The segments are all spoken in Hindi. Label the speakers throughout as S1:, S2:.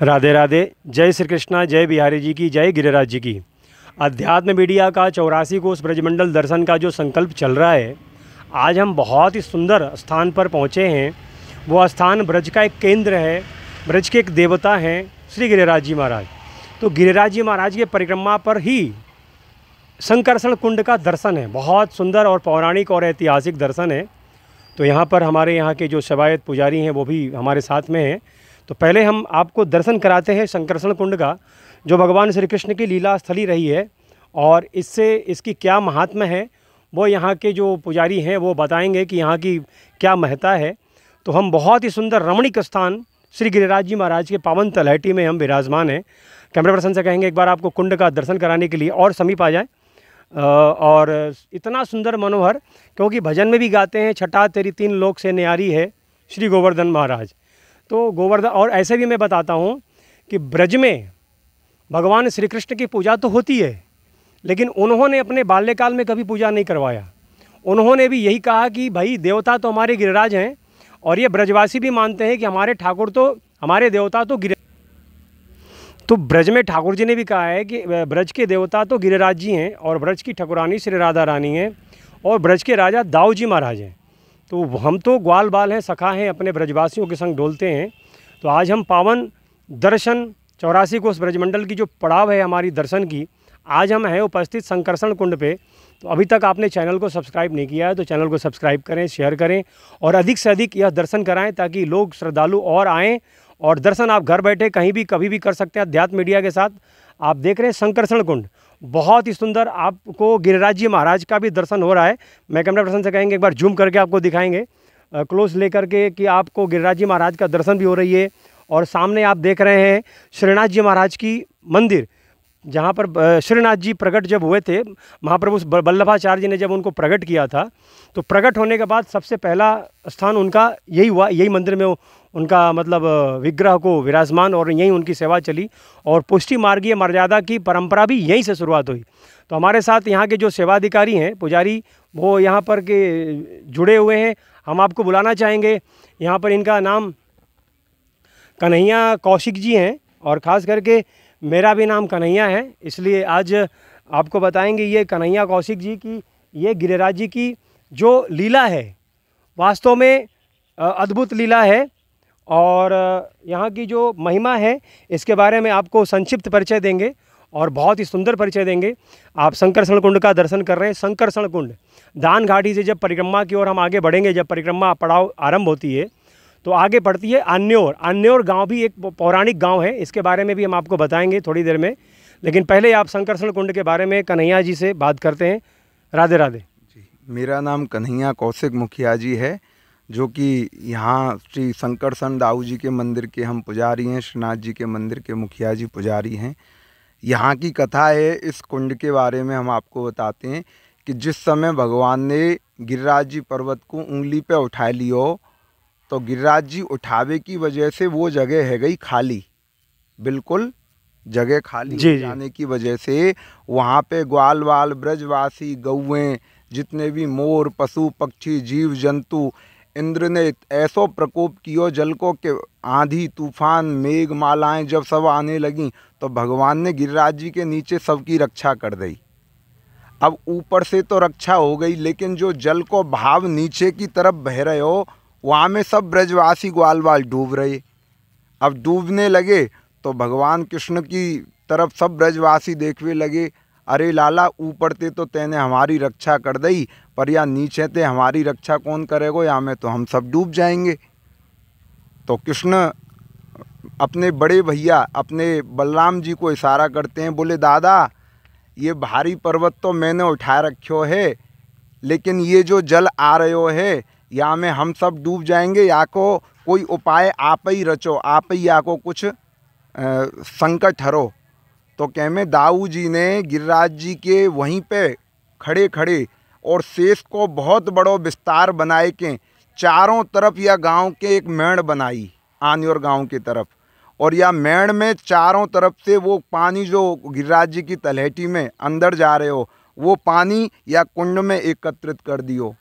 S1: राधे राधे जय श्री कृष्णा जय बिहारी जी की जय गिरिराज जी की अध्यात्म मीडिया का चौरासी कोष ब्रजमंडल दर्शन का जो संकल्प चल रहा है आज हम बहुत ही सुंदर स्थान पर पहुँचे हैं वो स्थान ब्रज का एक केंद्र है ब्रज के एक देवता हैं श्री गिरिराज जी महाराज तो गिरिराज जी महाराज के परिक्रमा पर ही संकर्षण कुंड का दर्शन है बहुत सुंदर और पौराणिक और ऐतिहासिक दर्शन है तो यहाँ पर हमारे यहाँ के जो शवायत पुजारी हैं वो भी हमारे साथ में हैं तो पहले हम आपको दर्शन कराते हैं शंकरसण कुंड का जो भगवान श्री कृष्ण की लीला स्थली रही है और इससे इसकी क्या महात्मा है वो यहाँ के जो पुजारी हैं वो बताएंगे कि यहाँ की क्या महत्ता है तो हम बहुत ही सुंदर रमणीक स्थान श्री गिरिराज जी महाराज के पावन तलहटी में हम विराजमान हैं कैमरा पर्सन से कहेंगे एक बार आपको कुंड का दर्शन कराने के लिए और समीप आ जाएँ और इतना सुंदर मनोहर क्योंकि भजन में भी गाते हैं छठा तेरी तीन लोक से न्यारी है श्री गोवर्धन महाराज तो गोवर्धन और ऐसे भी मैं बताता हूँ कि ब्रज में भगवान श्री कृष्ण की पूजा तो होती है लेकिन उन्होंने अपने बाल्यकाल में कभी पूजा नहीं करवाया उन्होंने भी यही कहा कि भाई देवता तो हमारे गिरिराज हैं और ये ब्रजवासी भी मानते हैं कि हमारे ठाकुर तो हमारे देवता तो गिर तो ब्रज में ठाकुर जी ने भी कहा है कि ब्रज के देवता तो गिरिराज जी हैं और ब्रज की ठकुरानी श्री राधा रानी हैं और ब्रज के राजा दाऊ जी महाराज हैं तो हम तो ग्वाल बाल हैं सखा हैं अपने ब्रजवासियों के संग डोलते हैं तो आज हम पावन दर्शन चौरासी को उस ब्रजमंडल की जो पड़ाव है हमारी दर्शन की आज हम हैं उपस्थित संकर्षण कुंड पे तो अभी तक आपने चैनल को सब्सक्राइब नहीं किया है तो चैनल को सब्सक्राइब करें शेयर करें और अधिक से अधिक यह दर्शन कराएं ताकि लोग श्रद्धालु और आएँ और दर्शन आप घर बैठे कहीं भी कभी भी कर सकते हैं अध्यात्म मीडिया के साथ आप देख रहे हैं संकर्षण कुंड बहुत ही सुंदर आपको गिरिराज जी महाराज का भी दर्शन हो रहा है मैं कैमरा पर्सन से कहेंगे एक बार जूम करके आपको दिखाएंगे क्लोज लेकर के कि आपको गिरिराज जी महाराज का दर्शन भी हो रही है और सामने आप देख रहे हैं श्रीनाथ जी महाराज की मंदिर जहाँ पर श्रीनाथ जी प्रकट जब हुए थे महाप्रभु बल्लभाचार्य जी ने जब उनको प्रकट किया था तो प्रकट होने के बाद सबसे पहला स्थान उनका यही हुआ यही मंदिर में उनका मतलब विग्रह को विराजमान और यहीं उनकी सेवा चली और पुष्टि मार्गीय मर्यादा की परंपरा भी यहीं से शुरुआत हुई तो हमारे साथ यहाँ के जो सेवाधिकारी हैं पुजारी वो यहाँ पर के जुड़े हुए हैं हम आपको बुलाना चाहेंगे यहाँ पर इनका नाम कन्हैया कौशिक जी हैं और ख़ास करके मेरा भी नाम कन्हैया है इसलिए आज आपको बताएंगे ये कन्हैया कौशिक जी की ये गिरिराज जी की जो लीला है वास्तव में अद्भुत लीला है और यहाँ की जो महिमा है इसके बारे में आपको संक्षिप्त परिचय देंगे और बहुत ही सुंदर परिचय देंगे आप शंकरसण कुंड का दर्शन कर रहे हैं शंकरसण कुंड दान घाटी से जब परिक्रमा की ओर हम आगे बढ़ेंगे जब परिक्रमा पड़ाव आरंभ होती है तो आगे पड़ती है अन्योर अन्योर गांव भी एक पौराणिक गांव है इसके बारे में भी हम आपको बताएंगे थोड़ी देर में लेकिन पहले आप शंकरसण कुंड के बारे में कन्हैया जी से बात करते
S2: हैं राधे राधे जी मेरा नाम कन्हैया कौशिक मुखिया जी है जो कि यहाँ श्री शंकर सन दाऊ जी के मंदिर के हम पुजारी हैं श्रीनाथ जी के मंदिर के मुखिया जी पुजारी हैं यहाँ की कथा है इस कुंड के बारे में हम आपको बताते हैं कि जिस समय भगवान ने गिरिराज जी पर्वत को उंगली पे उठा लियो तो गिरिराज जी उठावे की वजह से वो जगह है गई खाली बिल्कुल जगह खाली जी, जाने की वजह से वहाँ पे ग्वाल वाल ब्रजवासी गौएँ जितने भी मोर पशु पक्षी जीव जंतु इंद्र ने ऐसो प्रकोप कियो जलको के आंधी तूफान मेघ मालाएँ जब सब आने लगीं तो भगवान ने गिरिराज जी के नीचे सबकी रक्षा कर दी अब ऊपर से तो रक्षा हो गई लेकिन जो जल को भाव नीचे की तरफ बह रहे हो वहाँ में सब ब्रजवासी ग्वाल वाल डूब रहे अब डूबने लगे तो भगवान कृष्ण की तरफ सब ब्रजवासी देखने लगे अरे लाला ऊपर ते तो तेने हमारी रक्षा कर दई पर या नीचे ते हमारी रक्षा कौन करेगो या में तो हम सब डूब जाएंगे तो कृष्ण अपने बड़े भैया अपने बलराम जी को इशारा करते हैं बोले दादा ये भारी पर्वत तो मैंने उठा रखे है लेकिन ये जो जल आ रहे है या में हम सब डूब जाएंगे या को कोई उपाय आप ही रचो आप ही या को कुछ संकट हरो तो में दाऊ जी ने गिरिराज जी के वहीं पे खड़े खड़े और शेष को बहुत बड़ो विस्तार बनाए के चारों तरफ या गांव के एक मेड़ बनाई आनियोर गांव की तरफ और या मेड़ में चारों तरफ से वो पानी जो गिरिराज जी की तलहटी में अंदर जा रहे हो वो पानी या कुंड में एकत्रित कर दियो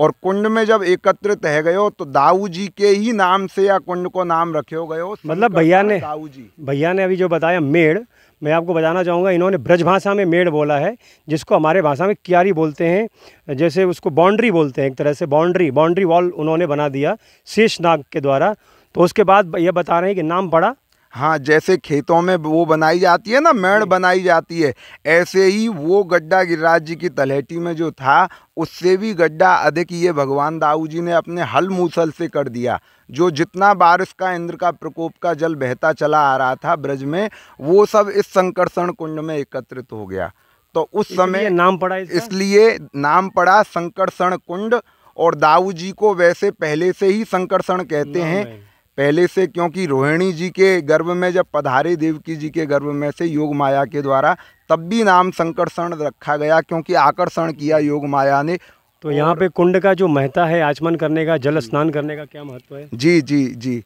S2: और कुंड में जब एकत्रित है गयो तो दाऊ जी के ही नाम से या कुंड को नाम रखे हो गयो मतलब भैया ने दाऊ जी
S1: भैया ने अभी जो बताया मेड़ मैं आपको बताना चाहूँगा इन्होंने ब्रज भाषा में मेड़ बोला है जिसको हमारे भाषा में क्यारी बोलते हैं जैसे उसको बाउंड्री बोलते हैं एक तरह से बाउंड्री बाउंड्री वॉल उन्होंने बना
S2: दिया शेषनाग के द्वारा तो उसके बाद यह बता रहे हैं कि नाम पड़ा हाँ जैसे खेतों में वो बनाई जाती है ना मेड़ बनाई जाती है ऐसे ही वो गड्ढा गिरिराज जी की तलहटी में जो था उससे भी गड्ढा अधिक ये भगवान दाऊ जी ने अपने हल मूसल से कर दिया जो जितना बारिश का इंद्र का प्रकोप का जल बहता चला आ रहा था ब्रज में वो सब इस संकर्षण कुंड में एकत्रित हो गया तो उस समय नाम पड़ा इसलिए नाम पड़ा संकर्षण कुंड और दाऊ जी को वैसे पहले से ही संकर्षण कहते हैं पहले से क्योंकि रोहिणी जी के गर्भ में जब पधारे देवकी जी के गर्भ में से योग माया के द्वारा तब भी नाम संकर्षण रखा गया क्योंकि आकर्षण किया योग माया ने
S1: तो यहाँ पे कुंड का जो महत्व है आचमन करने का जल स्नान करने का क्या महत्व है
S2: जी जी जी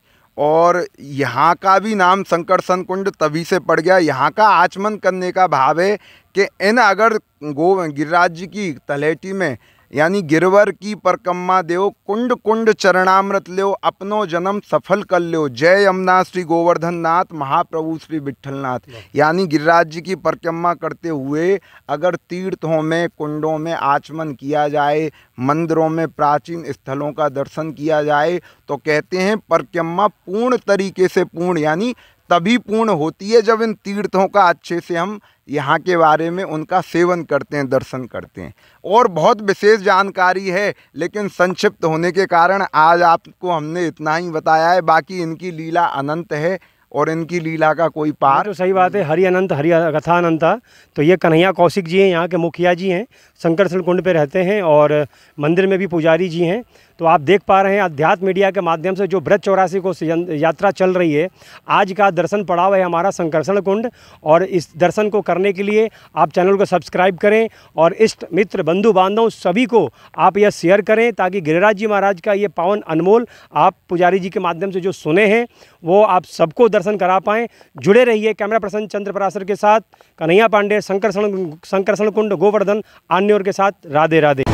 S2: और यहाँ का भी नाम संकर्षण कुंड तभी से पड़ गया यहाँ का आचमन करने का भाव है कि इन अगर गो गिरिराज जी की तलेटी में यानी गिरवर की परकम्मा देव कुंड कुंड चरणामृत लो अपनो जन्म सफल कर लो जय यमुना श्री गोवर्धन नाथ महाप्रभु श्री विठलनाथ यानी गिरिराज जी की परिक्रमा करते हुए अगर तीर्थों में कुंडों में आचमन किया जाए मंदिरों में प्राचीन स्थलों का दर्शन किया जाए तो कहते हैं परिक्रमा पूर्ण तरीके से पूर्ण यानी तभी पूर्ण होती है जब इन तीर्थों का अच्छे से हम यहाँ के बारे में उनका सेवन करते हैं दर्शन करते हैं और बहुत विशेष जानकारी है लेकिन संक्षिप्त होने के कारण आज आपको हमने इतना ही बताया है बाकी इनकी लीला अनंत है और इनकी लीला का कोई पार तो सही बात है हरि अनंत हरि कथा अनंता तो ये कन्हैया कौशिक जी हैं यहाँ के मुखिया जी
S1: हैं शंकर कुंड पे रहते हैं और मंदिर में भी पुजारी जी हैं तो आप देख पा रहे हैं अध्यात्म मीडिया के माध्यम से जो ब्रज चौरासी को यात्रा चल रही है आज का दर्शन पड़ाव है हमारा संकर्षण कुंड और इस दर्शन को करने के लिए आप चैनल को सब्सक्राइब करें और इष्ट मित्र बंधु बांधव सभी को आप यह शेयर करें ताकि गिरिराज जी महाराज का ये पावन अनमोल आप पुजारी जी के माध्यम से जो सुने हैं वो आप सबको दर्शन करा पाएँ जुड़े रहिए कैमरा पर्सन चंद्र पराशर के साथ कन्हैया पांडे शंकर संकर्षण कुंड गोवर्धन आन्योर के साथ राधे राधे